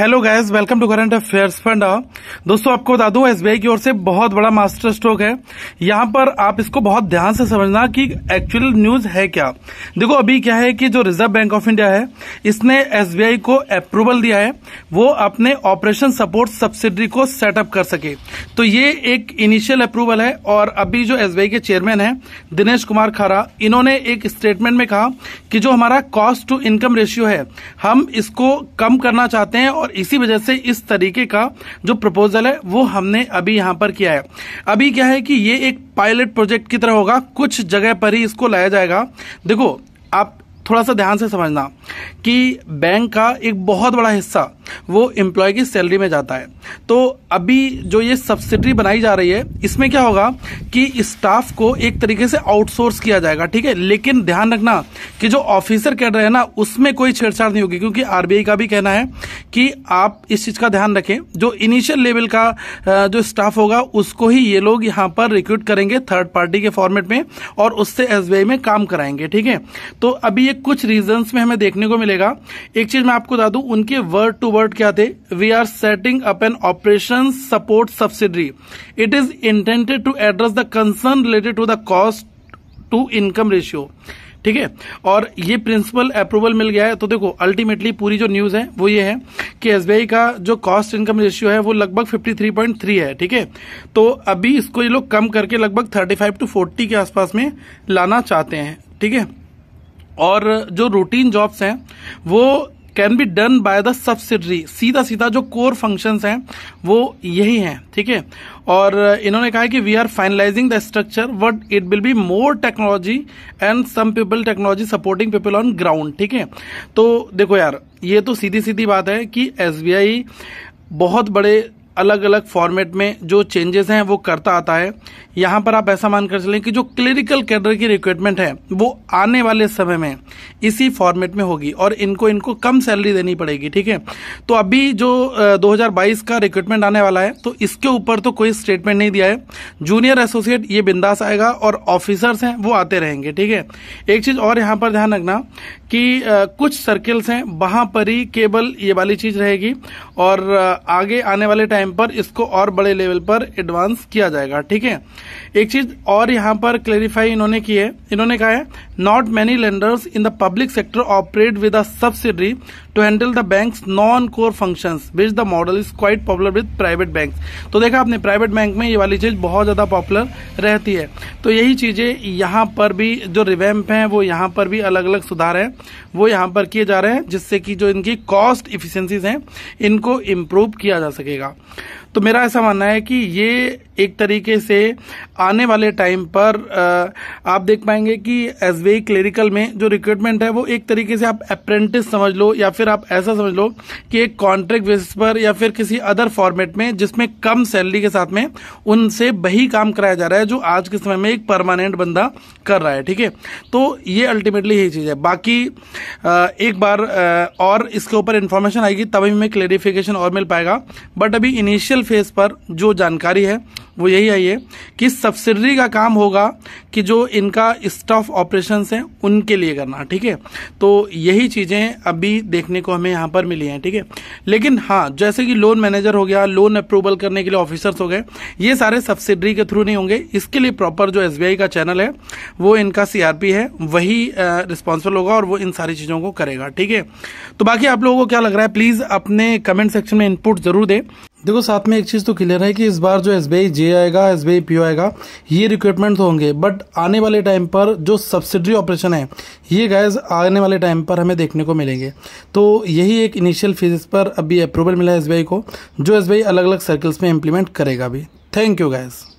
hello guys welcome to current affairs fund दोस्तों आपको बता दूं एसबीआई की ओर से बहुत बड़ा मास्टर स्ट्रोक है यहां पर आप इसको बहुत ध्यान से समझना कि एक्चुअल न्यूज है क्या देखो अभी क्या है कि जो रिजर्व बैंक ऑफ इंडिया है इसने एसबीआई को अप्रूवल दिया है वो अपने ऑपरेशन सपोर्ट सब्सिडरी को सेटअप कर सके तो ये एक इनिशियल अप्रूवल है और अभी जो एसबीआई के चेयरमैन है दिनेश कुमार खारा इन्होंने एक स्टेटमेंट में कहा कि जो हमारा कॉस्ट टू इनकम रेशियो है हम इसको कम करना चाहते हैं और और इसी वजह से इस तरीके का जो प्रपोजल है वो हमने अभी यहाँ पर किया है अभी क्या है कि ये एक पायलट प्रोजेक्ट की तरह होगा कुछ जगह पर ही इसको लाया जाएगा देखो आप थोड़ा सा ध्यान से समझना कि बैंक का एक बहुत बड़ा हिस्सा वो एम्प्लॉय की सैलरी में जाता है तो अभी जो ये सब्सिडी बनाई जा रही है इसमें क्या होगा कि स्टाफ को एक तरीके से आउटसोर्स किया जाएगा ठीक है लेकिन ध्यान रखना कि जो ऑफिसर कह रहे हैं ना उसमें कोई छेड़छाड़ नहीं होगी क्योंकि आरबीआई का भी कहना है कि आप इस चीज का ध्यान रखें जो इनिशियल लेवल का जो स्टाफ होगा उसको ही ये लोग यहां पर रिक्रूट करेंगे थर्ड पार्टी के फॉर्मेट में और उससे एस में काम कराएंगे ठीक है तो अभी ये कुछ रीजन में हमें देखने को मिलेगा एक चीज मैं आपको बता दू उनके वर्ड टू वर्ड वर्ड क्या थे we are setting up an operation support subsidiary it is intended to address the concern related to the cost to income ratio ठीक है और ये प्रिंसिपल अप्रूवल मिल गया है तो देखो अल्टीमेटली पूरी जो न्यूज है वो ये है कि एसबीआई का जो कॉस्ट इनकम रेशियो है वो लगभग 53.3 है ठीक है तो अभी इसको ये लोग कम करके लगभग 35 टू 40 के आसपास में लाना चाहते हैं ठीक है और जो रूटीन जॉब्स हैं वो can be done by the subsidiary सीधा सीधा जो कोर फंक्शंस हैं वो यही हैं ठीक है और uh, इन्होंने कहा कि we are finalising the structure what it will be more technology and some people technology supporting people on ground ठीक है तो देखो यार ये तो सीधी सीधी बात है कि एस बहुत बड़े अलग अलग फॉर्मेट में जो चेंजेस हैं वो करता आता है यहाँ पर आप ऐसा मान कर चलें कि जो क्लिनिकल कैडर की रिक्वायरमेंट है वो आने वाले समय में इसी फॉर्मेट में होगी और इनको इनको कम सैलरी देनी पड़ेगी ठीक है तो अभी जो 2022 का रिक्रूटमेंट आने वाला है तो इसके ऊपर तो कोई स्टेटमेंट नहीं दिया है जूनियर एसोसिएट ये बिंदास आएगा और ऑफिसर्स हैं वो आते रहेंगे ठीक है एक चीज़ और यहाँ पर ध्यान रखना कि कुछ सर्किल्स हैं वहां पर ही केवल ये वाली चीज़ रहेगी और आगे आने वाले टाइम टाइम पर इसको और बड़े लेवल पर एडवांस किया जाएगा ठीक है एक चीज और यहाँ पर क्लेरिफाई इन्होंने की है इन्होंने कहा है not many lenders in the public sector operate with a subsidiary to handle the bank non core function which the model is quite popular with private bank तो देखा आपने प्राइवेट बैंक में ये वाली चीज बहुत ज्यादा पॉपुलर रहती है तो यही चीजें यहाँ पर भी जो रिवैम्प है वो यहाँ पर भी अलग अलग सुधार है वो यहाँ पर किए जा रहे हैं जिससे कि जो इनकी कॉस्ट इफिशियंसीज हैं इनको इम्प्रूव किया जा सकेगा तो मेरा ऐसा मानना है कि ये एक तरीके से आने वाले टाइम पर आप देख पाएंगे कि एस क्लेरिकल में जो रिक्रूटमेंट है वो एक तरीके से आप अप्रेंटिस समझ लो या फिर आप ऐसा समझ लो कि एक कॉन्ट्रैक्ट बेसिस पर या फिर किसी अदर फॉर्मेट में जिसमें कम सैलरी के साथ में उनसे वही काम कराया जा रहा है जो आज के समय में एक परमानेंट बंदा कर रहा है ठीक है तो ये अल्टीमेटली यही चीज़ है बाकी एक बार और इसके ऊपर इन्फॉर्मेशन आएगी तभी हमें क्लेरिफिकेशन और मिल पाएगा बट अभी इनिशियल फेज पर जो जानकारी है वो यही है ये कि सब्सिडरी का काम होगा कि जो इनका स्टाफ ऑपरेशन है उनके लिए करना ठीक है तो यही चीज़ें अभी देखने को हमें यहां पर मिली हैं ठीक है लेकिन हाँ जैसे कि लोन मैनेजर हो गया लोन अप्रूवल करने के लिए ऑफिसर्स हो गए ये सारे सब्सिडरी के थ्रू नहीं होंगे इसके लिए प्रॉपर जो एस का चैनल है वो इनका सीआरपी है वही रिस्पॉन्सिबल होगा और वो इन सारी चीज़ों को करेगा ठीक है तो बाकी आप लोगों को क्या लग रहा है प्लीज़ अपने कमेंट सेक्शन में इनपुट ज़रूर दें देखो साथ में एक चीज़ तो क्लियर है कि इस बार जो एस बी आई जे आएगा एस बी आई पी आएगा ये रिक्रूटमेंट तो होंगे बट आने वाले टाइम पर जो सब्सिडरी ऑपरेशन है ये गैस आने वाले टाइम पर हमें देखने को मिलेंगे तो यही एक इनिशियल फेजिस पर अभी अप्रूवल मिला है एस को जो एस अलग अलग सर्कल्स में इम्प्लीमेंट करेगा अभी थैंक यू गैज़